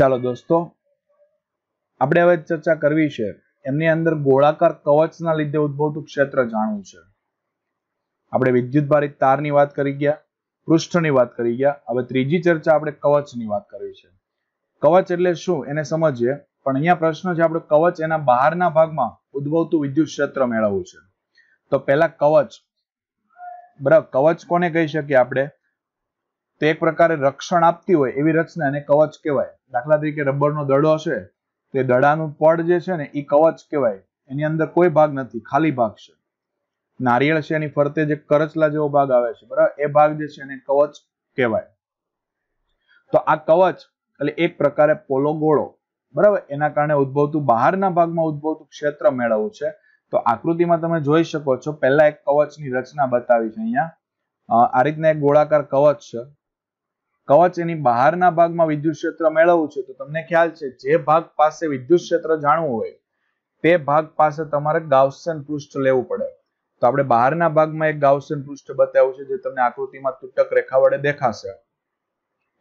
ચાલો દોસ્તો આપણે હવે ચર્ચા કરવી છે એમની અંદર ગોળાકાર કવચના લીધે ઉદ્ભવતું ક્ષેત્ર જાણવું છે આપણે વિદ્યુત વિદ્યુતભારિત તારની વાત કરી ગયા પૃષ્ઠની વાત કરી ગયા હવે ત્રીજી ચર્ચા આપણે કવચની વાત કરવી છે કવચ એટલે શું એને સમજીએ પણ અહીંયા પ્રશ્ન છે આપણે કવચ એના બહારના ભાગમાં ઉદ્ભવતું વિદ્યુત ક્ષેત્ર મેળવવું છે તો પહેલા કવચ બરાબર કવચ કોને કહી શકીએ આપણે તે એક પ્રકારે રક્ષણ આપતી હોય એવી રચનાને કવચ કહેવાય દાખલા તરીકે રબરનો દડો છે તે દડાનું પડ જે છે ને એ કવચ કહેવાય એની અંદર કોઈ ભાગ નથી ખાલી ભાગ છે નારિયેળ છે એની ફરતે જે કરચલા જેવો ભાગ આવે છે બરાબર એ ભાગ જે છે એને કવચ કહેવાય તો આ કવચ એટલે એક પ્રકારે પોલો ગોળો બરાબર એના કારણે ઉદ્ભવતું બહારના ભાગમાં ઉદ્ભવતું ક્ષેત્ર મેળવવું છે તો આકૃતિમાં તમે જોઈ શકો છો પહેલા એક કવચની રચના બતાવી છે અહીંયા આ રીતના એક ગોળાકાર કવચ છે કવચ એની બહારના ભાગમાં વિદ્યુત ક્ષેત્ર મેળવવું છે તો તમને ખ્યાલ છે જે ભાગ પાસે વિદ્યુત ક્ષેત્ર જાણવું હોય તે ભાગ પાસે તમારે ગાઉસન પૃષ્ઠ લેવું પડે તો આપણે બહારના ભાગમાં એક ગાઉસન પૃષ્ઠ બતાવ્યું છે જે તમને આકૃતિમાં તૂટક રેખા વડે દેખાશે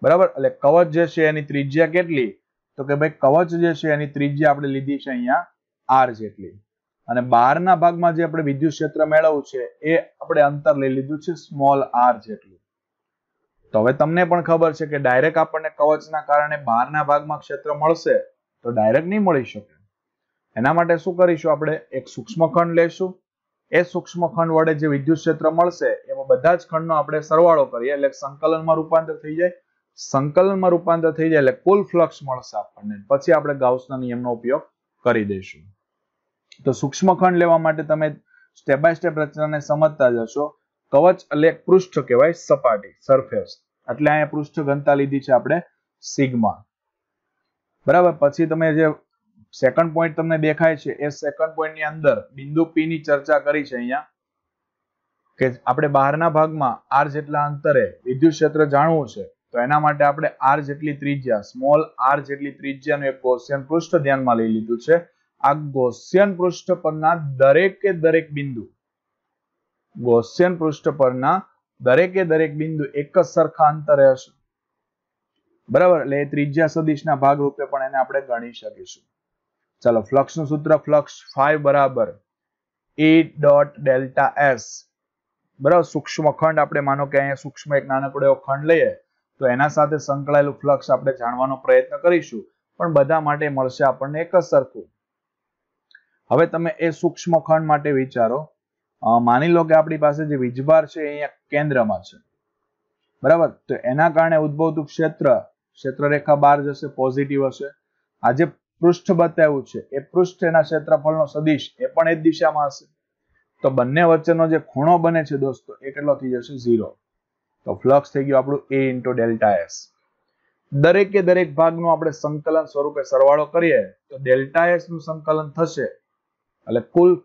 બરાબર એટલે કવચ જે છે એની ત્રિજ્યા કેટલી તો કે ભાઈ કવચ જે છે એની ત્રિજ્યા આપણે લીધી છે અહીંયા આર જેટલી અને બહારના ભાગમાં જે આપણે વિદ્યુત ક્ષેત્ર મેળવવું છે એ આપણે અંતર લઈ લીધું છે સ્મોલ આર જેટલું તો હવે તમને પણ ખબર છે કે ડાયરેક્ટ આપણને કવચના કારણે બહારના ભાગમાં ક્ષેત્ર મળશે તો ડાયરેક્ટ નહીં મળી શકે એના માટે શું કરીશું આપણે એક સૂક્ષ્મ ખંડ લેશું એ સૂક્ષ્મ ખંડ વડે જે વિદ્યુત ક્ષેત્ર મળશે એમાં બધા જ ખંડનો આપણે સરવાળો કરીએ એટલે સંકલનમાં રૂપાંતર થઈ જાય સંકલનમાં રૂપાંતર થઈ જાય એટલે કુલ ફ્લક્ષ મળશે આપણને પછી આપણે ગાઉસના નિયમનો ઉપયોગ કરી દઈશું તો સૂક્ષ્મ ખંડ લેવા માટે તમે સ્ટેપ બાય સ્ટેપ રચનાને સમજતા જશો કવચ એટલે પૃષ્ઠ કહેવાય સપાટી સરફેસ એટલે અહીંયા પૃષ્ઠ ઘનતા લીધી છે આપણે સિગ્મા બરાબર પછી તમે જે સેકન્ડ પોઈન્ટ તમને દેખાય છે એ સેકન્ડ પોઈન્ટની અંદર બિંદુ P ની ચર્ચા કરી છે અહીંયા કે આપણે બહારના ભાગમાં આર જેટલા અંતરે વિદ્યુત ક્ષેત્ર જાણવું છે તો એના માટે આપણે આર જેટલી ત્રિજ્યા સ્મોલ આર જેટલી ત્રિજ્યાનું એક ગોસિયન પૃષ્ઠ ધ્યાનમાં લઈ લીધું છે આ ગોસિયન પૃષ્ઠ પરના દરેકે દરેક બિંદુ ગોસિયન પૃષ્ઠ પરના દરેકે દરેક બિંદુ એક જ સરખા અંતરે હશે બરાબર એટલે એ ત્રિજ્યા સદિશના ભાગ રૂપે પણ એને આપણે ગણી શકીશું ચાલો ફ્લક્ષ નું સૂત્ર ફ્લક્ષ ફાઈવ બરાબર એ ડોટ ડેલ્ટા એસ બરાબર સૂક્ષ્મ ખંડ આપણે માનો કે અહીંયા સૂક્ષ્મ એક નાનકડો એવો ખંડ લઈએ તો એના સાથે સંકળાયેલું ફ્લક્ષ આપણે જાણવાનો પ્રયત્ન કરીશું પણ બધા માટે મળશે આપણને એક જ સરખું હવે તમે એ સૂક્ષ્મ ખંડ માટે વિચારો માની લો કે આપણી પાસે જે વીજભાર છે અહીંયા કેન્દ્રમાં છે બરાબર તો એના કારણે ઉદ્ભવતું ક્ષેત્ર ક્ષેત્રરેખા બહાર જશે પોઝિટિવ હશે આ જે પૃષ્ઠ બતાવ્યું છે એ પૃષ્ઠ એના ક્ષેત્રફળનો સદિશ એ પણ એ દિશામાં હશે તો બંને વચ્ચેનો જે ખૂણો બને છે દોસ્તો એ કેટલો થઈ જશે ઝીરો તો ફ્લક્સ થઈ ગયું આપણું એ ઇન્ટુ ડેલ્ટા એસ દરેકે દરેક ભાગનું આપણે સંકલન સ્વરૂપે સરવાળો કરીએ તો ડેલ્ટા એસ નું સંકલન થશે એટલે કુલ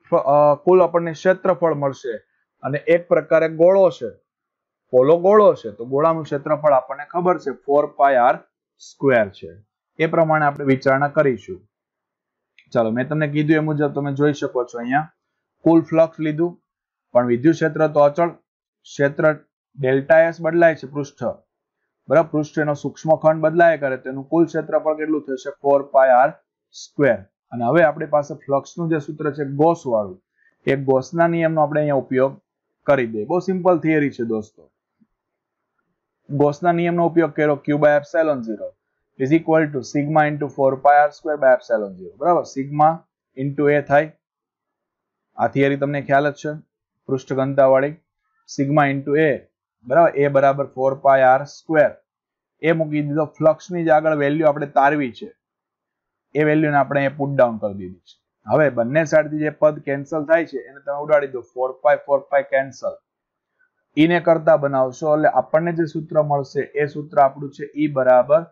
કુલ આપણને ક્ષેત્રફળ મળશે અને એક પ્રકારે ગોળો છે પોલો ગોળો છે તો ગોળાનું ક્ષેત્રફળ આપણને ખબર છે ફોર પાય આર સ્ક્વેર છે એ પ્રમાણે આપણે વિચારણા કરીશું ચાલો મેં તમને કીધું એ મુજબ તમે જોઈ શકો છો અહીંયા કુલ ફ્લક્સ લીધું પણ વિદ્યુત ક્ષેત્ર તો અચળ ક્ષેત્ર ડેલ્ટા એસ બદલાય છે પૃષ્ઠ બરાબર પૃષ્ઠ એનો સૂક્ષ્મ ખંડ બદલાય કરે તેનું કુલ ક્ષેત્રફળ કેટલું થશે ફોર પાય આર સ્કવેર અને હવે આપણી પાસે ફ્લક્સનું જે સૂત્ર છે ગોસ વાળું એ ગોસના નિયમનો આપણે અહીંયા ઉપયોગ કરી દઈએ બહુ સિમ્પલ થિયરી છે દોસ્તો ગોસના નિયમનો ઉપયોગ કર્યો q by epsilon zero is equal to sigma into four pi r square by epsilon 0 બરાબર સિગ્મા ઇન્ટુ એ થાય આ થિયરી તમને ખ્યાલ જ છે પૃષ્ઠ ઘનતાવાળી સિગ્મા ઇન્ટુ એ બરાબર એ બરાબર ફોર પાય આર સ્ક્વેર એ મૂકી દીધો ફ્લક્સની જ આગળ વેલ્યુ આપણે તારવી છે એ વેલ્યુને આપણે અહીંયા પુટ ડાઉન કરી દીધી છે હવે બંને સાઈડથી જે પદ કેન્સલ થાય છે એને તમે ઉડાડી દો four pi four pi cancel ઈને કરતા બનાવશો એટલે આપણને જે સૂત્ર મળશે એ સૂત્ર આપણું છે ઈ e બરાબર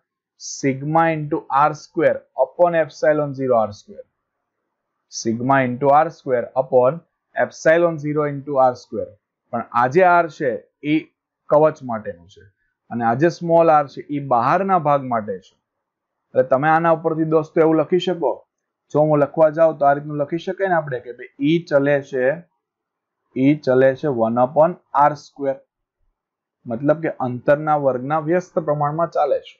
sigma into r square upon epsilon zero r square sigma into r square upon epsilon zero into r square પણ આજે આર છે એ e કવચ માટેનું છે અને આજે સ્મોલ આર છે એ e બહારના ભાગ માટે છે એટલે તમે આના ઉપરથી દોસ્તો એવું લખી શકો જો હું લખવા જાઉં તો આ રીતનું લખી શકાય ને આપણે કે ભાઈ ઈ ચલે છે ઈ ચલે છે વન અપોન આર સ્ક્વેર મતલબ કે અંતરના વર્ગના વ્યસ્ત પ્રમાણમાં ચાલે છે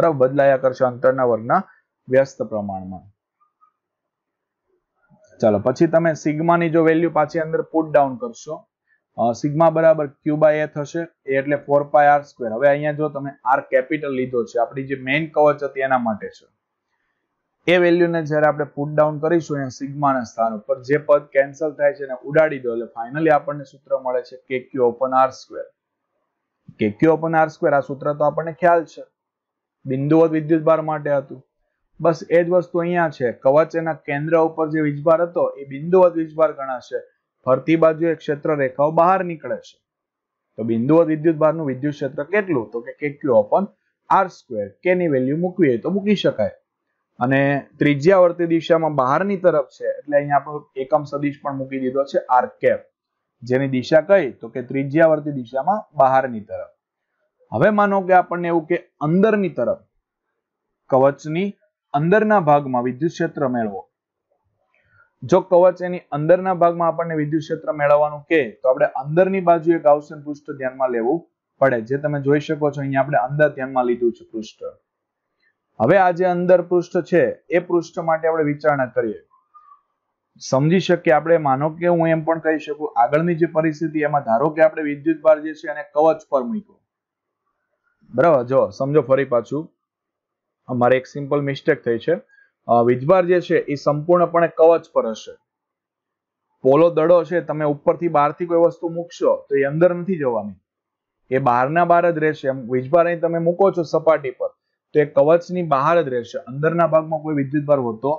બરાબર બદલાયા કરશે અંતરના વર્ગના વ્યસ્ત પ્રમાણમાં ચાલો પછી તમે સિગ્માની જો વેલ્યુ પાછી અંદર પુટ ડાઉન કરશો સિગ્મા બરાબર ક્યુ બાય એ થશે એ એટલે ફોર પાય આર સ્ક્વેર હવે અહીંયા જો તમે આર કેપિટલ લીધો છે આપણી જે મેઇન કવચ હતી એના માટે છે એ વેલ્યુને જ્યારે આપણે પુટ ડાઉન કરીશું અહીંયા સિગ્માના સ્થાન ઉપર જે પદ કેન્સલ થાય છે એને ઉડાડી દો એટલે ફાઇનલી આપણને સૂત્ર મળે છે કે ક્યુ ઓપન આર સ્ક્વેર કે ક્યુ ઓપન આર સ્ક્વેર આ સૂત્ર તો આપણને ખ્યાલ છે બિંદુઓ વિદ્યુતભાર માટે હતું બસ એ જ વસ્તુ અહીંયા છે કવચ એના કેન્દ્ર ઉપર જે વીજભાર હતો એ બિંદુવત વીજભાર ગણાશે ફરતી બાજુએ ક્ષેત્ર રેખાઓ બહાર નીકળે છે તો બિંદુઓ વિદ્યુત ભારનું વિદ્યુત ક્ષેત્ર કેટલું તો કે કે ક્યુ ઓપન આર સ્ક્વેર કે ની વેલ્યુ મૂકવી હોય તો મૂકી શકાય અને ત્રિજ્યાવર્તી દિશામાં બહારની તરફ છે એટલે અહીંયા આપણો એકમ સદીશ પણ મૂકી દીધો છે આર કેપ જેની દિશા કઈ તો કે ત્રિજ્યાવર્તી દિશામાં બહારની તરફ હવે માનો કે આપણને એવું કે અંદરની તરફ કવચની અંદરના ભાગમાં વિદ્યુત ક્ષેત્ર મેળવો જો કવચ એની અંદરના ભાગમાં આપણને વિદ્યુત ક્ષેત્ર મેળવવાનું કે તો આપણે અંદરની બાજુએ ગાઉસિયન પૃષ્ઠ ધ્યાનમાં લેવું પડે જે તમે જોઈ શકો છો અહીંયા આપણે અંદર ધ્યાનમાં લીધું છે પૃષ્ઠ હવે આ જે અંદર પૃષ્ઠ છે એ પૃષ્ઠ માટે આપણે વિચારણા કરીએ સમજી શકીએ આપણે માનો કે હું એમ પણ કહી શકું આગળની જે પરિસ્થિતિ એમાં ધારો કે આપણે વિદ્યુત ભાર જે છે એને કવચ પર મૂક્યો બરાબર જો સમજો ફરી પાછું અમારે એક સિમ્પલ મિસ્ટેક થઈ છે વીજભાર જે છે એ સંપૂર્ણપણે કવચ પર હશે પોલો દડો છે તમે ઉપરથી બહારથી કોઈ વસ્તુ મૂકશો તો એ અંદર નથી જવાની એ બહારના બહાર જ રહેશે એમ વીજભાર અહીં તમે મૂકો છો સપાટી પર તો એ કવચની બહાર જ રહેશે અંદરના ભાગમાં કોઈ વિદ્યુતભાર હોતો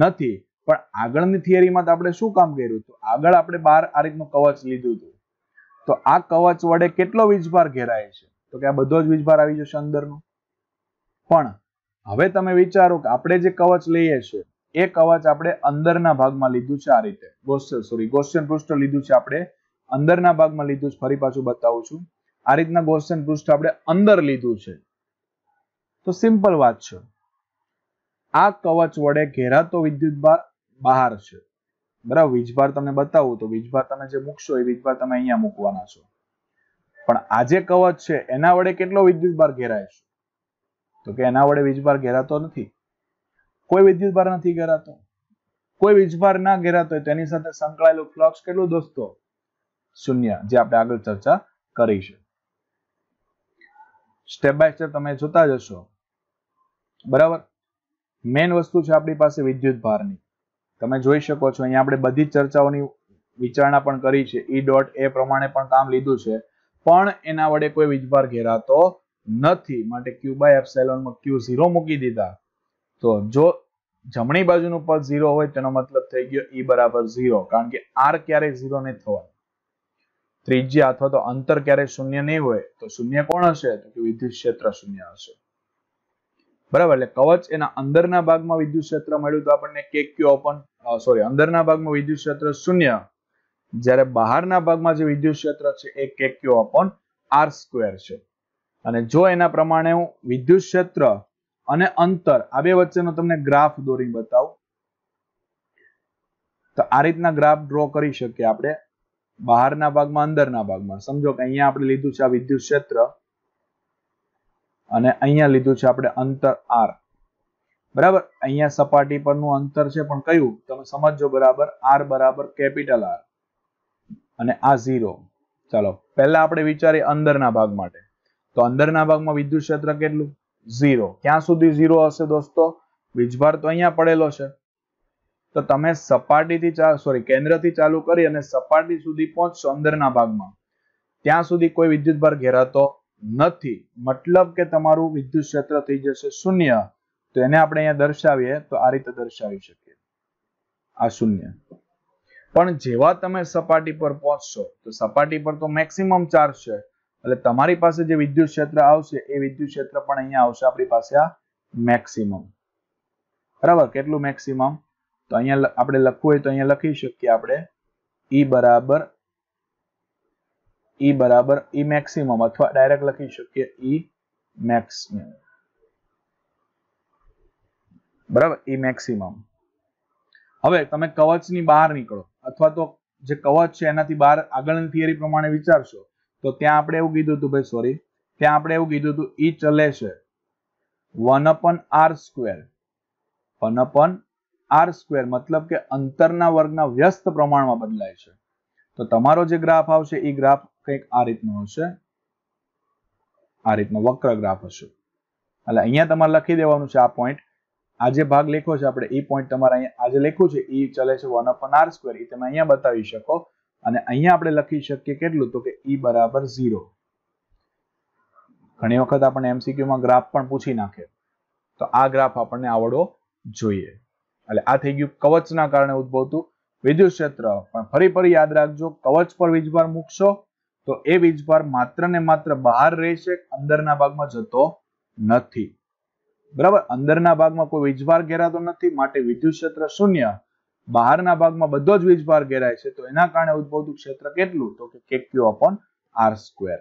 નથી પણ આગળની થિયરીમાં તો આપણે શું કામ કર્યું હતું આગળ આપણે બહાર આ રીતનું કવચ લીધું હતું તો આ કવચ વડે કેટલો વીજભાર ઘેરાય છે તો કે આ બધો જ વીજભાર આવી જશે અંદરનો પણ હવે તમે વિચારો કે આપણે જે કવચ લઈએ છીએ એ કવચ આપણે અંદરના ભાગમાં લીધું છે આ રીતે ગોસ્યન સોરી ગોસ્યન પૃષ્ઠ લીધું છે આપણે અંદરના ભાગમાં લીધું છે ફરી પાછું બતાવું છું આ રીતના ગોસ્યન પૃષ્ઠ આપણે અંદર લીધું છે તો સિમ્પલ વાત છે આ કવચ વડે ઘેરાતો વિદ્યુતભાર બહાર છે બરાબર વીજભાર તમને બતાવું તો વીજભાર તમે જે મૂકશો એ વીજભાર તમે અહીંયા મૂકવાના છો પણ આ જે કવચ છે એના વડે કેટલો વિદ્યુતભાર ઘેરાય છે તો કે એના વડે વીજભાર ઘેરાતો નથી કોઈ વિદ્યુતભાર નથી ઘેરાતો કોઈ વીજભાર ના ઘેરાતો હોય તેની સાથે સંકળાયેલું ફ્લક્સ કેટલું દોસ્તો શૂન્ય જે આપણે આગળ ચર્ચા કરી સ્ટેપ બાય સ્ટેપ તમે જોતા જશો બરાબર મેઇન વસ્તુ છે આપણી પાસે વિદ્યુત વિદ્યુતભારની તમે જોઈ શકો છો અહીંયા આપણે બધી ચર્ચાઓની વિચારણા પણ કરી છે ઈ ડોટ એ પ્રમાણે પણ કામ લીધું છે પણ એના વડે કોઈ વીજભાર ઘેરાતો નથી માટે ક્યુ બાય એપ્સાઇલોનમાં ક્યુ ઝીરો મૂકી દીધા તો જો જમણી બાજુનું પદ ઝીરો હોય તેનો મતલબ થઈ ગયો ઈ e બરાબર ઝીરો કારણ કે આર ક્યારેય ઝીરો નહીં થવાનું ત્રિજ્યા અથવા તો અંતર ક્યારેય શૂન્ય નહીં હોય તો શૂન્ય કોણ હશે તો કે વિદ્યુત ક્ષેત્ર શૂન્ય હશે બરાબર એટલે કવચ એના અંદરના ભાગમાં વિદ્યુત ક્ષેત્ર મળ્યું તો આપણને કે ક્યુ ઓપન સોરી અંદરના ભાગમાં વિદ્યુત ક્ષેત્ર શૂન્ય જ્યારે બહારના ભાગમાં જે વિદ્યુત ક્ષેત્ર છે એ કે ક્યુ ઓપન આર સ્ક્વેર છે અને જો એના પ્રમાણે હું વિદ્યુત ક્ષેત્ર અને અંતર આ બે વચ્ચેનો તમને ગ્રાફ દોરી બતાવું તો આ રીતના ગ્રાફ ડ્રો કરી શકીએ આપણે બહારના ભાગમાં અંદરના ભાગમાં સમજો કે અહીંયા આપણે લીધું છે આ વિદ્યુત ક્ષેત્ર અને અહીંયા લીધું છે આપણે અંતર આર બરાબર અહીંયા સપાટી પરનું અંતર છે પણ કયું તમે સમજો બરાબર આર બરાબર કેપિટલ આર અને આ ઝીરો ચાલો પહેલા આપણે વિચારીએ અંદરના ભાગ માટે તો અંદરના ભાગમાં વિદ્યુત ક્ષેત્ર કેટલું ઝીરો ક્યાં સુધી ઝીરો હશે દોસ્તો વીજભાર તો અહીંયા પડેલો છે તો તમે સપાટીથી સોરી કેન્દ્રથી ચાલુ કરી અને સપાટી સુધી પહોંચશો અંદરના ભાગમાં ત્યાં સુધી કોઈ વિદ્યુતભાર ઘેરાતો નથી મતલબ કે તમારું વિદ્યુત ક્ષેત્ર થઈ જશે શૂન્ય તો એને આપણે અહીંયા દર્શાવીએ તો આ રીતે દર્શાવી શકીએ આ શૂન્ય પણ જેવા તમે સપાટી પર પહોંચશો તો સપાટી પર તો મેક્સિમમ ચાર્જ છે એટલે તમારી પાસે જે વિદ્યુત ક્ષેત્ર આવશે એ વિદ્યુત ક્ષેત્ર પણ અહીંયા આવશે આપણી પાસે આ મેક્સિમમ બરાબર કેટલું મેક્સિમમ તો અહીંયા આપણે લખવું હોય તો અહીંયા લખી શકીએ આપણે ઈ e બરાબર ઈ e બરાબર ઈ e મેક્સિમમ અથવા ડાયરેક્ટ લખી શકીએ ઈ મેક્સિમમ બરાબર ઈ મેક્સિમમ હવે તમે કવચની બહાર નીકળો અથવા તો જે કવચ છે એનાથી બહાર આગળની થિયરી પ્રમાણે વિચારશો તો ત્યાં આપણે એવું કીધું હતું ભાઈ સોરી ત્યાં આપણે એવું કીધું હતું ઈ ચલે છે one upon r square one upon r square મતલબ કે અંતરના વર્ગના વ્યસ્ત પ્રમાણમાં બદલાય છે તો તમારો જે ગ્રાફ આવશે એ ગ્રાફ કંઈક આ રીતનો હશે આ રીતનો વક્ર ગ્રાફ હશે એટલે અહીંયા તમારે લખી દેવાનું છે આ પોઈન્ટ આ જે ભાગ લખ્યો છે આપણે એ પોઈન્ટ તમારે અહીંયા આજે લખ્યું છે એ ચલે છે વન અપન આર સ્ક્વેર એ તમે અહીંયા બતાવી શકો અને અહીંયા આપણે લખી શકીએ કેટલું તો કે ઈ e બરાબર ઝીરો ઘણી વખત આપણને એમસીક્યુમાં ગ્રાફ પણ પૂછી નાખે તો આ ગ્રાફ આપણને આવડવો જોઈએ એટલે આ થઈ ગયું કવચના કારણે ઉદ્ભવતું વિદ્યુત ક્ષેત્ર પણ ફરી ફરી યાદ રાખજો કવચ પર વીજભાર મૂકશો તો એ વીજભાર માત્ર ને માત્ર બહાર રહેશે અંદરના ભાગમાં જતો નથી બરાબર અંદરના ભાગમાં કોઈ વીજભાર ઘેરાતો નથી માટે વિદ્યુત ક્ષેત્ર શૂન્ય બહારના ભાગમાં બધો જ વીજભાર ઘેરાય છે તો એના કારણે ઉદ્ભવતું ક્ષેત્ર કેટલું તો કે કેક્યુ અપોન આર સ્ક્વેર